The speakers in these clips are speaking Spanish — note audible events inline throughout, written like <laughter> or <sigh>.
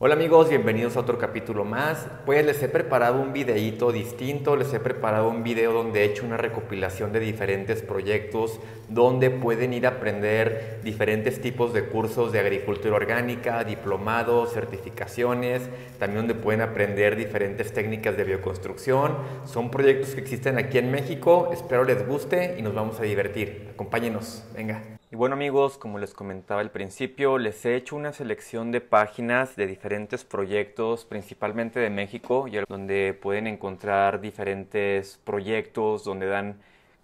Hola amigos, bienvenidos a otro capítulo más. Pues les he preparado un videíto distinto, les he preparado un video donde he hecho una recopilación de diferentes proyectos donde pueden ir a aprender diferentes tipos de cursos de agricultura orgánica, diplomados, certificaciones, también donde pueden aprender diferentes técnicas de bioconstrucción. Son proyectos que existen aquí en México, espero les guste y nos vamos a divertir. Acompáñenos, venga. Y bueno amigos, como les comentaba al principio, les he hecho una selección de páginas de diferentes proyectos, principalmente de México, donde pueden encontrar diferentes proyectos, donde dan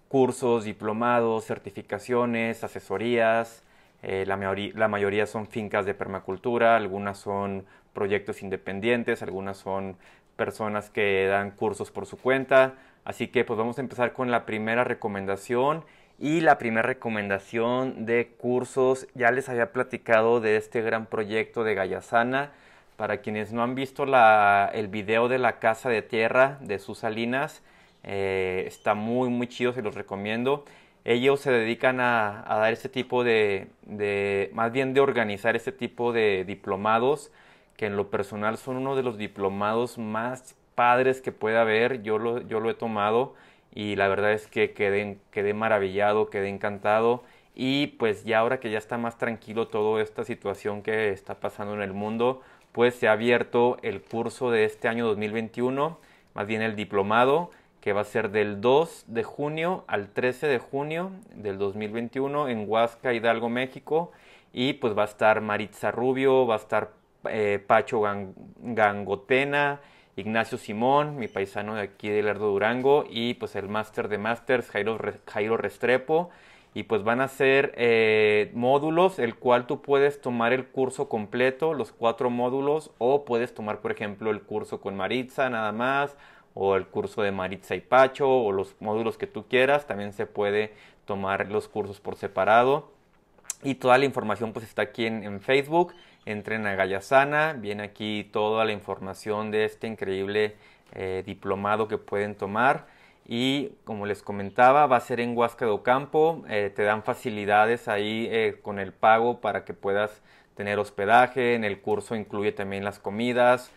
cursos, diplomados, certificaciones, asesorías. Eh, la, mayoría, la mayoría son fincas de permacultura, algunas son proyectos independientes, algunas son personas que dan cursos por su cuenta. Así que pues vamos a empezar con la primera recomendación y la primera recomendación de cursos, ya les había platicado de este gran proyecto de Gallasana. Para quienes no han visto la, el video de la casa de tierra de sus salinas, eh, está muy, muy chido, se los recomiendo. Ellos se dedican a, a dar este tipo de, de, más bien de organizar este tipo de diplomados, que en lo personal son uno de los diplomados más padres que puede haber. Yo lo, yo lo he tomado y la verdad es que quedé, maravillado, quedé encantado y pues ya ahora que ya está más tranquilo toda esta situación que está pasando en el mundo, pues se ha abierto el curso de este año 2021, más bien el diplomado, que va a ser del 2 de junio al 13 de junio del 2021 en Huasca, Hidalgo, México. Y pues va a estar Maritza Rubio, va a estar eh, Pacho Gangotena, Ignacio Simón, mi paisano de aquí de Lerdo Durango, y pues el máster de masters Jairo, Jairo Restrepo. Y pues van a ser eh, módulos, el cual tú puedes tomar el curso completo, los cuatro módulos, o puedes tomar, por ejemplo, el curso con Maritza nada más, o el curso de Maritza y Pacho, o los módulos que tú quieras. También se puede tomar los cursos por separado. Y toda la información pues está aquí en Facebook entren a Gallasana, viene aquí toda la información de este increíble eh, diplomado que pueden tomar. Y como les comentaba, va a ser en Huasca de Ocampo, eh, te dan facilidades ahí eh, con el pago para que puedas tener hospedaje, en el curso incluye también las comidas.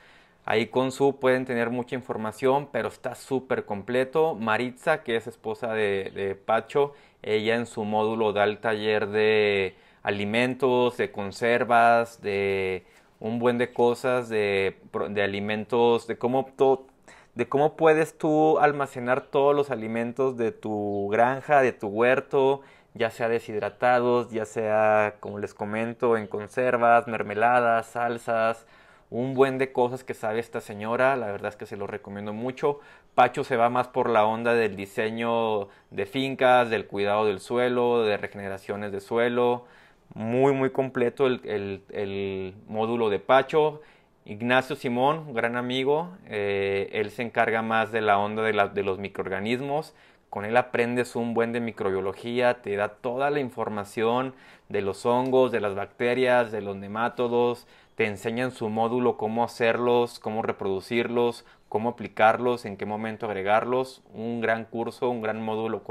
Ahí con su pueden tener mucha información, pero está súper completo. Maritza, que es esposa de Pacho, ella en su módulo da el taller de alimentos, de conservas, de un buen de cosas, de, alimentos, de cómo, de cómo puedes tú almacenar todos los alimentos de tu granja, de tu huerto, ya sea deshidratados, ya sea, como les comento, en conservas, mermeladas, salsas, un buen de cosas que sabe esta señora, la verdad es que se lo recomiendo mucho. Pacho se va más por la onda del diseño de fincas, del cuidado del suelo, de regeneraciones de suelo, muy, muy completo el, módulo de Pacho. Ignacio Simón, gran amigo, eh, él se encarga más de la onda de, los microorganismos, con él aprendes un buen de microbiología, te da toda la información de los hongos, de las bacterias, de los nematodos, te enseñan su módulo cómo hacerlos, cómo reproducirlos, cómo aplicarlos, en qué momento agregarlos. Un gran curso, un gran módulo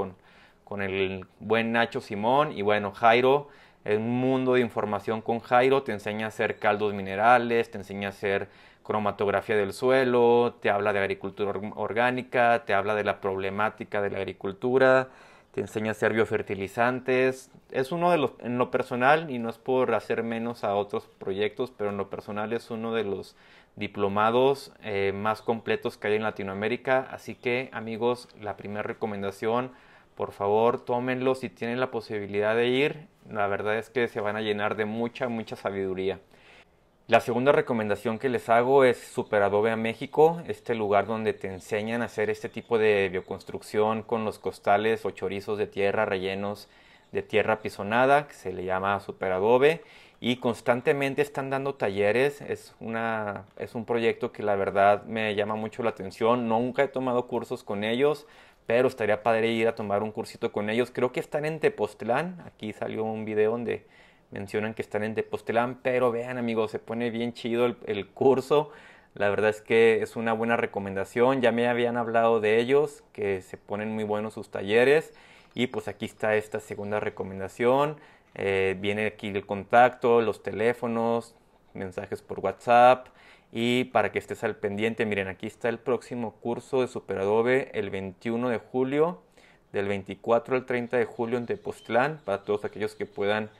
con el buen Nacho Simón y bueno, Jairo. Es un mundo de información con Jairo, te enseña a hacer caldos minerales, te enseña a hacer cromatografía del suelo, te habla de agricultura orgánica, te habla de la problemática de la agricultura, te enseña a hacer biofertilizantes. Es uno de los, en lo personal, y no es por hacer menos a otros proyectos, pero en lo personal es uno de los diplomados eh, más completos que hay en Latinoamérica. Así que amigos, la primera recomendación por favor, tómenlo si tienen la posibilidad de ir. La verdad es que se van a llenar de mucha, mucha sabiduría. La segunda recomendación que les hago es Super Adobe a México, este lugar donde te enseñan a hacer este tipo de bioconstrucción con los costales o chorizos de tierra rellenos de tierra pisonada, que se le llama Super y constantemente están dando talleres. Es, una, es un proyecto que la verdad me llama mucho la atención. Nunca he tomado cursos con ellos, pero estaría padre ir a tomar un cursito con ellos. Creo que están en Tepostelán. Aquí salió un video donde mencionan que están en tepostelán pero vean amigos, se pone bien chido el, curso. La verdad es que es una buena recomendación. Ya me habían hablado de ellos, que se ponen muy buenos sus talleres. Y pues aquí está esta segunda recomendación. Eh, viene aquí el contacto, los teléfonos, mensajes por WhatsApp. Y para que estés al pendiente, miren, aquí está el próximo curso de Super Adobe el 21 de julio, del 24 al 30 de julio en Tepoztlán, para todos aquellos que puedan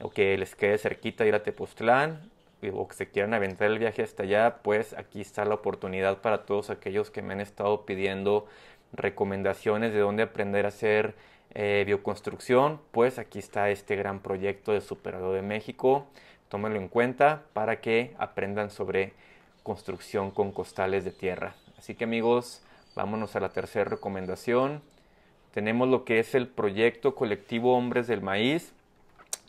o que les quede cerquita ir a Tepoztlán eh, o que se quieran aventar el viaje hasta allá, pues aquí está la oportunidad para todos aquellos que me han estado pidiendo recomendaciones de dónde aprender a hacer eh, bioconstrucción, pues aquí está este gran proyecto de Superadobe Adobe México. Tómenlo en cuenta para que aprendan sobre construcción con costales de tierra. Así que amigos, vámonos a la tercera recomendación. Tenemos lo que es el proyecto colectivo Hombres del Maíz.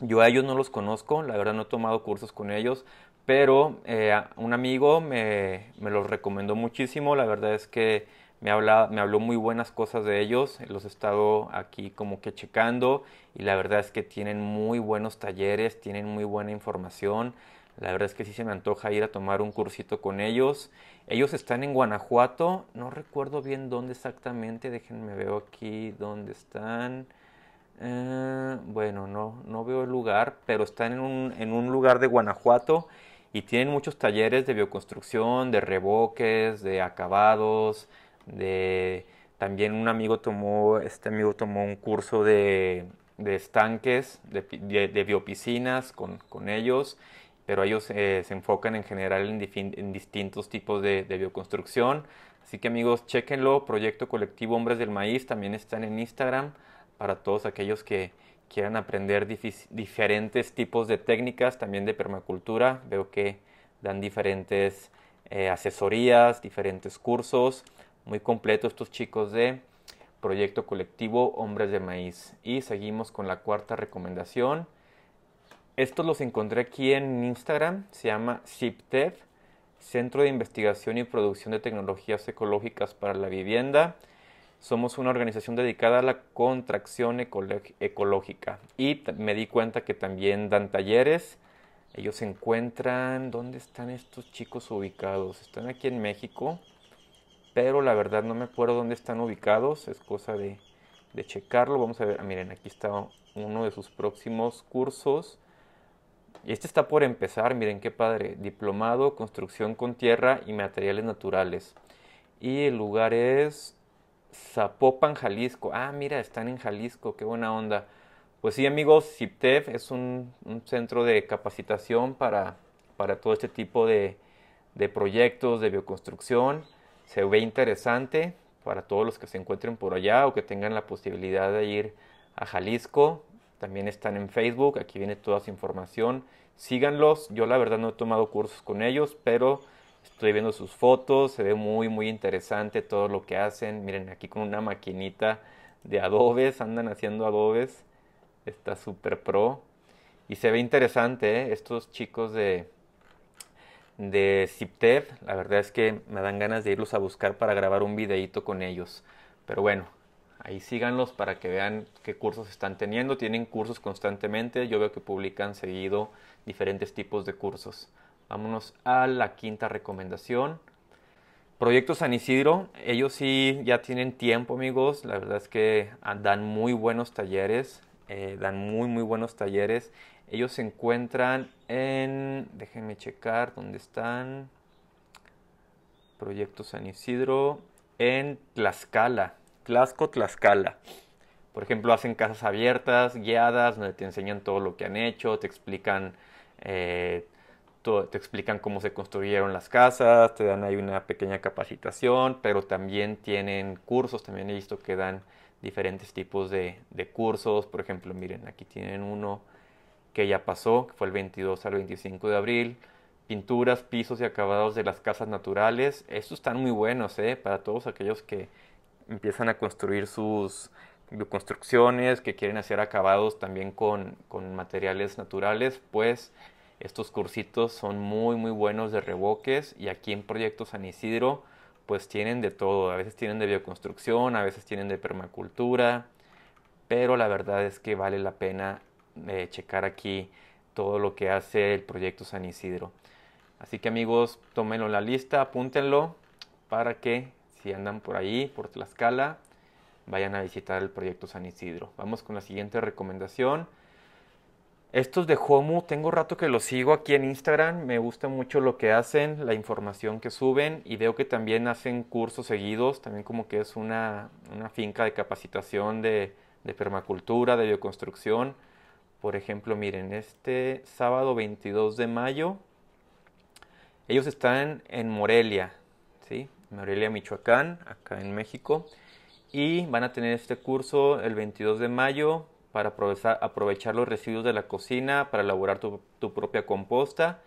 Yo a ellos no los conozco, la verdad no he tomado cursos con ellos, pero eh, un amigo me, me, los recomendó muchísimo, la verdad es que me, me habló muy buenas cosas de ellos, los he estado aquí como que checando y la verdad es que tienen muy buenos talleres, tienen muy buena información, la verdad es que sí se me antoja ir a tomar un cursito con ellos. Ellos están en Guanajuato, no recuerdo bien dónde exactamente, déjenme veo aquí dónde están. Eh, bueno, no, no veo el lugar, pero están en un, lugar de Guanajuato y tienen muchos talleres de bioconstrucción, de reboques, de acabados, de... También un amigo tomó, este amigo tomó un curso de, estanques, de, de, biopiscinas con, con ellos pero ellos eh, se enfocan en general en, distintos tipos de, bioconstrucción. Así que amigos, chéquenlo, Proyecto Colectivo Hombres del Maíz, también están en Instagram para todos aquellos que quieran aprender diferentes tipos de técnicas, también de permacultura. Veo que dan diferentes eh, asesorías, diferentes cursos, muy completos estos chicos de Proyecto Colectivo Hombres de Maíz. Y seguimos con la cuarta recomendación estos los encontré aquí en Instagram, se llama SIPTEV, Centro de Investigación y Producción de Tecnologías Ecológicas para la Vivienda. Somos una organización dedicada a la contracción ecológica y me di cuenta que también dan talleres. Ellos se encuentran, ¿dónde están estos chicos ubicados? Están aquí en México, pero la verdad no me acuerdo dónde están ubicados, es cosa de, checarlo. Vamos a ver, ah, miren, aquí está uno de sus próximos cursos y este está por empezar, miren qué padre. Diplomado, construcción con tierra y materiales naturales. Y el lugar es Zapopan, Jalisco. Ah, mira, están en Jalisco, qué buena onda. Pues sí, amigos, CIPTEF es un, centro de capacitación para, todo este tipo de, de proyectos de bioconstrucción. Se ve interesante para todos los que se encuentren por allá o que tengan la posibilidad de ir a Jalisco también están en Facebook, aquí viene toda su información. Síganlos, yo la verdad no he tomado cursos con ellos, pero estoy viendo sus fotos, se ve muy muy interesante todo lo que hacen. Miren, aquí con una maquinita de adobes, andan haciendo adobes. Está súper pro. Y se ve interesante, ¿eh? estos chicos de, de la verdad es que me dan ganas de irlos a buscar para grabar un videíto con ellos. Pero bueno, Ahí síganlos para que vean qué cursos están teniendo. Tienen cursos constantemente. Yo veo que publican seguido diferentes tipos de cursos. Vámonos a la quinta recomendación. Proyecto San Isidro, ellos sí ya tienen tiempo amigos, la verdad es que ah, dan muy buenos talleres, eh, dan muy muy buenos talleres. Ellos se encuentran en, déjenme checar dónde están, Proyecto San Isidro, en Tlaxcala. Tlaxco, Tlaxcala. Por ejemplo, hacen casas abiertas, guiadas, donde te enseñan todo lo que han hecho, te explican, eh, te explican cómo se construyeron las casas, te dan ahí una pequeña capacitación, pero también tienen cursos, también he visto que dan diferentes tipos de, cursos. Por ejemplo, miren, aquí tienen uno que ya pasó, que fue el 22 al 25 de abril pinturas, pisos y acabados de las casas naturales. Estos están muy buenos, ¿eh? Para todos aquellos que empiezan a construir sus bioconstrucciones, que quieren hacer acabados también con, materiales naturales, pues estos cursitos son muy muy buenos de reboques y aquí en Proyecto San Isidro pues tienen de todo, a veces tienen de bioconstrucción, a veces tienen de permacultura, pero la verdad es que vale la pena eh, checar aquí todo lo que hace el Proyecto San Isidro. Así que amigos, tómenlo en la lista, apúntenlo para que si andan por ahí, por Tlaxcala, vayan a visitar el proyecto San Isidro. Vamos con la siguiente recomendación. Estos de Homu, tengo rato que los sigo aquí en Instagram, me gusta mucho lo que hacen, la información que suben y veo que también hacen cursos seguidos, también como que es una, finca de capacitación de, de, permacultura, de bioconstrucción. Por ejemplo, miren, este sábado 22 de mayo, ellos están en Morelia, ¿sí? Morelia, Michoacán, acá en México. Y van a tener este curso el 22 de mayo para aprovechar los residuos de la cocina, para elaborar tu, propia composta.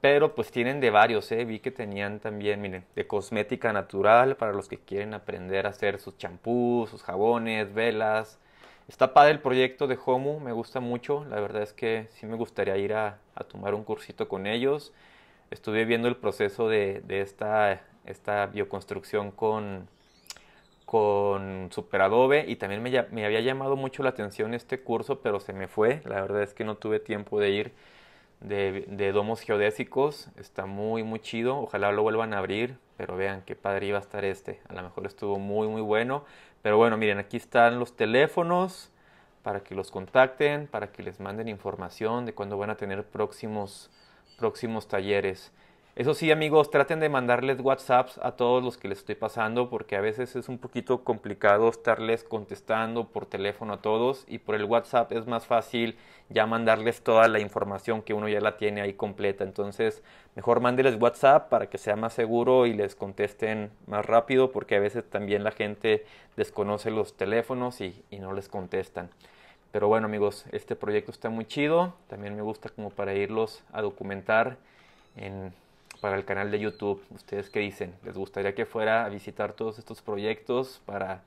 Pero pues tienen de varios, ¿eh? vi que tenían también, miren, de cosmética natural para los que quieren aprender a hacer sus champús, sus jabones, velas. Está padre el proyecto de Homu, me gusta mucho, la verdad es que sí me gustaría ir a, tomar un cursito con ellos. Estuve viendo el proceso de esta esta bioconstrucción con, con Super y también me, había llamado mucho la atención este curso, pero se me fue. La verdad es que no tuve tiempo de ir de, domos geodésicos. Está muy, muy chido. Ojalá lo vuelvan a abrir, pero vean qué padre iba a estar este. A lo mejor estuvo muy, muy bueno. Pero bueno, miren, aquí están los teléfonos para que los contacten, para que les manden información de cuándo van a tener próximos, próximos talleres. Eso sí, amigos, traten de mandarles WhatsApps a todos los que les estoy pasando porque a veces es un poquito complicado estarles contestando por teléfono a todos y por el WhatsApp es más fácil ya mandarles toda la información que uno ya la tiene ahí completa. Entonces, mejor mándeles WhatsApp para que sea más seguro y les contesten más rápido porque a veces también la gente desconoce los teléfonos y, y no les contestan. Pero bueno, amigos, este proyecto está muy chido. También me gusta como para irlos a documentar en para el canal de YouTube. ¿Ustedes qué dicen? ¿Les gustaría que fuera a visitar todos estos proyectos para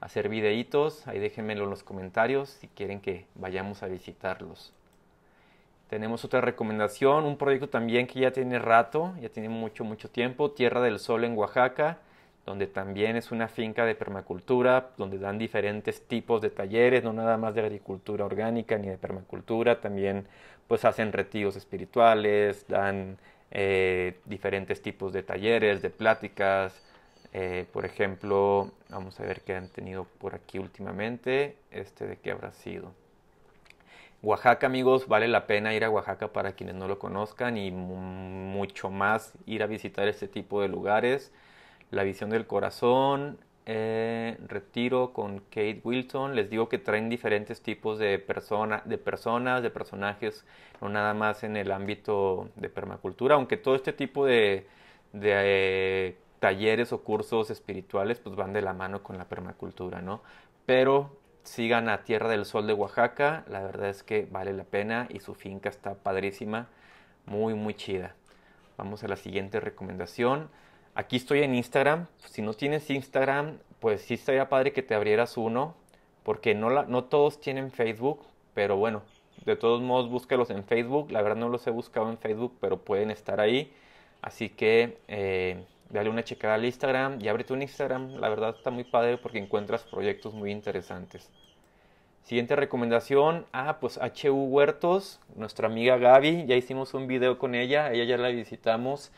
hacer videitos? Ahí déjenmelo en los comentarios si quieren que vayamos a visitarlos. Tenemos otra recomendación, un proyecto también que ya tiene rato, ya tiene mucho, mucho tiempo, Tierra del Sol en Oaxaca, donde también es una finca de permacultura, donde dan diferentes tipos de talleres, no nada más de agricultura orgánica ni de permacultura, también pues hacen retiros espirituales, dan eh, diferentes tipos de talleres, de pláticas. Eh, por ejemplo, vamos a ver qué han tenido por aquí últimamente, este de qué habrá sido. Oaxaca, amigos, vale la pena ir a Oaxaca para quienes no lo conozcan y mucho más ir a visitar este tipo de lugares. La visión del corazón, eh, retiro con Kate Wilson. Les digo que traen diferentes tipos de, de personas, de personajes, no nada más en el ámbito de permacultura, aunque todo este tipo de, eh, talleres o cursos espirituales pues van de la mano con la permacultura, ¿no? Pero sigan a Tierra del Sol de Oaxaca, la verdad es que vale la pena y su finca está padrísima, muy muy chida. Vamos a la siguiente recomendación. Aquí estoy en Instagram. Si no tienes Instagram, pues sí estaría padre que te abrieras uno, porque no, todos tienen Facebook, pero bueno, de todos modos búscalos en Facebook. La verdad no los he buscado en Facebook, pero pueden estar ahí. Así que eh, dale una checada al Instagram y ábrete un Instagram. La verdad está muy padre porque encuentras proyectos muy interesantes. Siguiente recomendación, ah, pues HU Huertos, nuestra amiga Gaby, ya hicimos un video con ella, ella ya la visitamos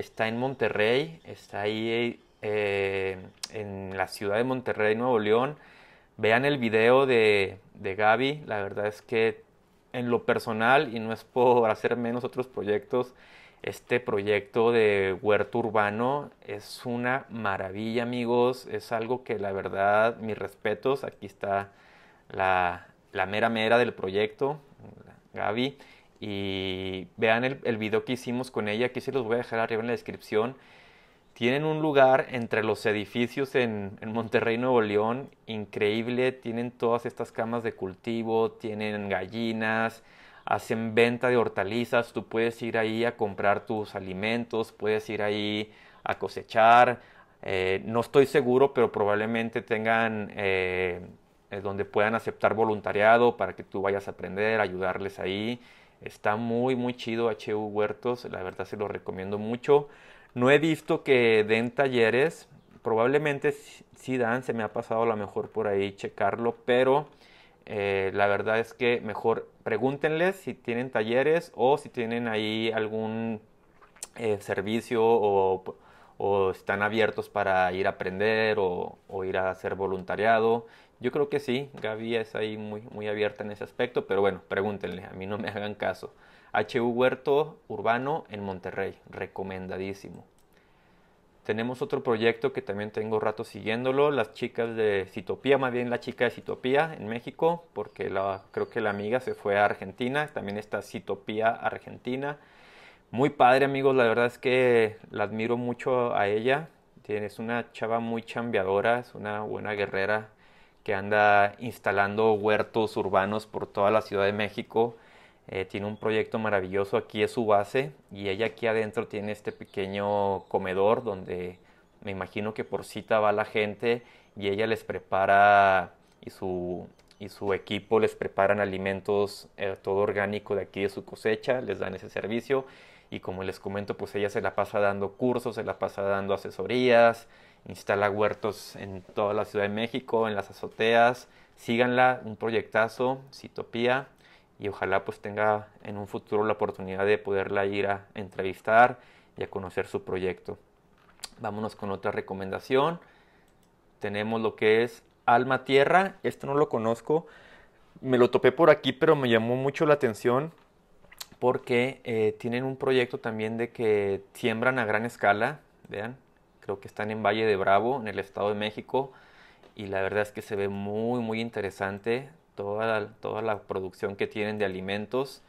está en Monterrey, está ahí eh, en la ciudad de Monterrey, Nuevo León. Vean el video de, Gaby, la verdad es que en lo personal, y no es por hacer menos otros proyectos, este proyecto de huerto urbano es una maravilla, amigos. Es algo que la verdad, mis respetos. Aquí está la, la mera mera del proyecto, Gaby y vean el, video que hicimos con ella, aquí se los voy a dejar arriba en la descripción. Tienen un lugar entre los edificios en, Monterrey, Nuevo León, increíble. Tienen todas estas camas de cultivo, tienen gallinas, hacen venta de hortalizas. Tú puedes ir ahí a comprar tus alimentos, puedes ir ahí a cosechar. Eh, no estoy seguro, pero probablemente tengan eh, eh, donde puedan aceptar voluntariado para que tú vayas a aprender, ayudarles ahí Está muy, muy chido HU Huertos, la verdad se lo recomiendo mucho. No he visto que den talleres, probablemente sí dan, se me ha pasado la lo mejor por ahí checarlo, pero eh, la verdad es que mejor pregúntenles si tienen talleres o si tienen ahí algún eh, servicio o o están abiertos para ir a aprender o, ir a hacer voluntariado. Yo creo que sí, Gaby es ahí muy, muy abierta en ese aspecto, pero bueno, pregúntenle, a mí no me <laughs> hagan caso. HU Huerto Urbano en Monterrey, recomendadísimo. Tenemos otro proyecto que también tengo rato siguiéndolo, las chicas de Citopía, más bien la chica de Citopía en México, porque la, creo que la amiga se fue a Argentina, también está Citopía Argentina muy padre amigos, la verdad es que la admiro mucho a ella. Es una chava muy chambeadora, es una buena guerrera que anda instalando huertos urbanos por toda la Ciudad de México. Eh, tiene un proyecto maravilloso, aquí es su base y ella aquí adentro tiene este pequeño comedor donde me imagino que por cita va la gente y ella les prepara y su, y su equipo les preparan alimentos eh, todo orgánico de aquí de su cosecha, les dan ese servicio y como les comento, pues ella se la pasa dando cursos, se la pasa dando asesorías, instala huertos en toda la Ciudad de México, en las azoteas. Síganla, un proyectazo, Citopía, y ojalá pues tenga en un futuro la oportunidad de poderla ir a entrevistar y a conocer su proyecto. Vámonos con otra recomendación. Tenemos lo que es Alma Tierra, esto no lo conozco, me lo topé por aquí pero me llamó mucho la atención porque eh, tienen un proyecto también de que siembran a gran escala, vean, creo que están en Valle de Bravo, en el Estado de México, y la verdad es que se ve muy, muy interesante toda toda la producción que tienen de alimentos.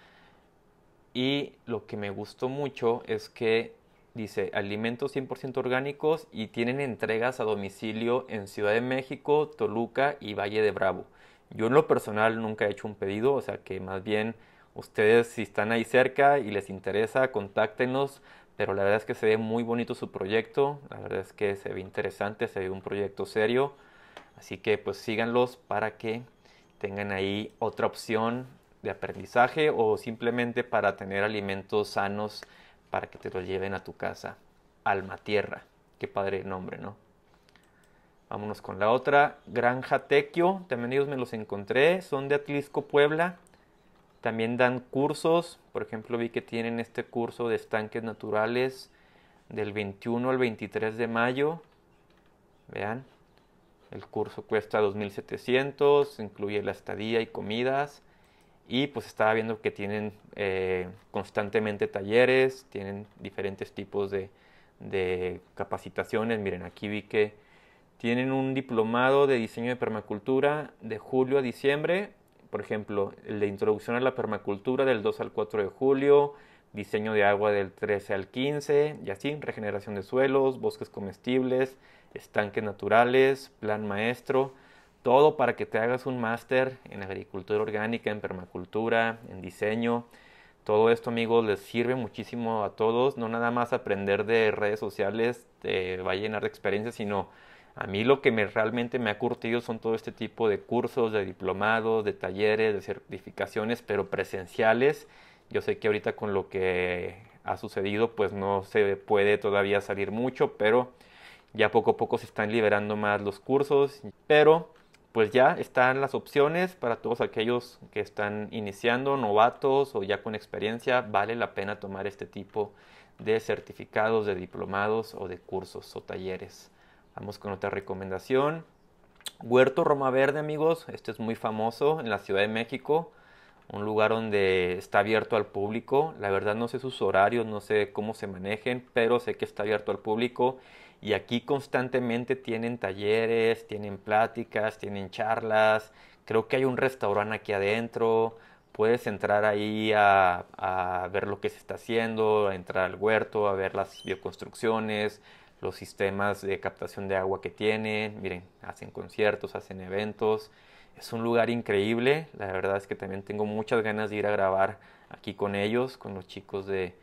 Y lo que me gustó mucho es que dice alimentos 100% orgánicos y tienen entregas a domicilio en Ciudad de México, Toluca y Valle de Bravo. Yo en lo personal nunca he hecho un pedido, o sea que más bien Ustedes si están ahí cerca y les interesa, contáctenos, pero la verdad es que se ve muy bonito su proyecto, la verdad es que se ve interesante, se ve un proyecto serio, así que pues síganlos para que tengan ahí otra opción de aprendizaje o simplemente para tener alimentos sanos para que te los lleven a tu casa. Alma Tierra, qué padre nombre, ¿no? Vámonos con la otra, Granja Tequio, también ellos me los encontré, son de Atlisco, Puebla. También dan cursos, por ejemplo vi que tienen este curso de estanques naturales del 21 al 23 de mayo. Vean, el curso cuesta 2.700, incluye la estadía y comidas. Y pues estaba viendo que tienen eh, constantemente talleres, tienen diferentes tipos de, de capacitaciones. Miren, aquí vi que tienen un diplomado de diseño de permacultura de julio a diciembre por ejemplo, la introducción a la permacultura del 2 al 4 de julio, diseño de agua del 13 al 15, y así, regeneración de suelos, bosques comestibles, estanques naturales, plan maestro, todo para que te hagas un máster en agricultura orgánica, en permacultura, en diseño. Todo esto, amigos, les sirve muchísimo a todos. No nada más aprender de redes sociales te va a llenar de experiencia, sino a mí lo que me, realmente me ha curtido son todo este tipo de cursos, de diplomados, de talleres, de certificaciones, pero presenciales. Yo sé que ahorita con lo que ha sucedido, pues no se puede todavía salir mucho, pero ya poco a poco se están liberando más los cursos. Pero pues ya están las opciones para todos aquellos que están iniciando, novatos o ya con experiencia, vale la pena tomar este tipo de certificados, de diplomados o de cursos o talleres. Vamos con otra recomendación. Huerto Roma Verde, amigos. Este es muy famoso en la Ciudad de México. Un lugar donde está abierto al público. La verdad no sé sus horarios, no sé cómo se manejen, pero sé que está abierto al público. Y aquí constantemente tienen talleres, tienen pláticas, tienen charlas. Creo que hay un restaurante aquí adentro. Puedes entrar ahí a, a ver lo que se está haciendo, a entrar al huerto, a ver las bioconstrucciones, los sistemas de captación de agua que tienen, miren, hacen conciertos, hacen eventos. Es un lugar increíble, la verdad es que también tengo muchas ganas de ir a grabar aquí con ellos, con los chicos de,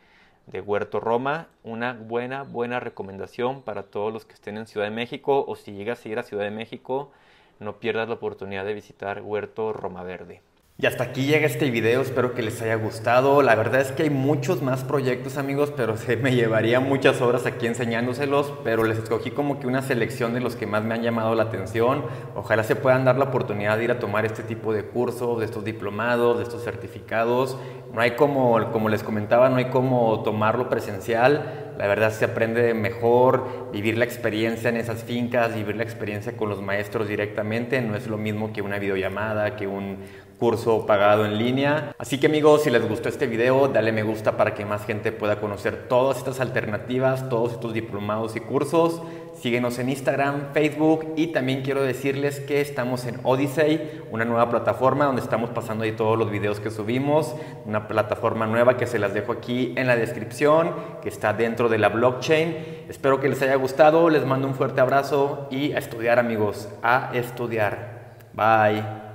Huerto Roma. Una buena, buena recomendación para todos los que estén en Ciudad de México o si llegas a ir a Ciudad de México, no pierdas la oportunidad de visitar Huerto Roma Verde. Y hasta aquí llega este video, espero que les haya gustado. La verdad es que hay muchos más proyectos amigos, pero se me llevaría muchas horas aquí enseñándoselos, pero les escogí como que una selección de los que más me han llamado la atención. Ojalá se puedan dar la oportunidad de ir a tomar este tipo de cursos, de estos diplomados, de estos certificados. No hay como, como les comentaba, no hay como tomarlo presencial. La verdad se aprende mejor, vivir la experiencia en esas fincas, vivir la experiencia con los maestros directamente, no es lo mismo que una videollamada, que un curso pagado en línea. Así que amigos, si les gustó este video, dale me gusta para que más gente pueda conocer todas estas alternativas, todos estos diplomados y cursos. Síguenos en Instagram, Facebook y también quiero decirles que estamos en Odyssey, una nueva plataforma donde estamos pasando ahí todos los videos que subimos, una plataforma nueva que se las dejo aquí en la descripción, que está dentro de la blockchain. Espero que les haya gustado, les mando un fuerte abrazo y a estudiar amigos, a estudiar. Bye.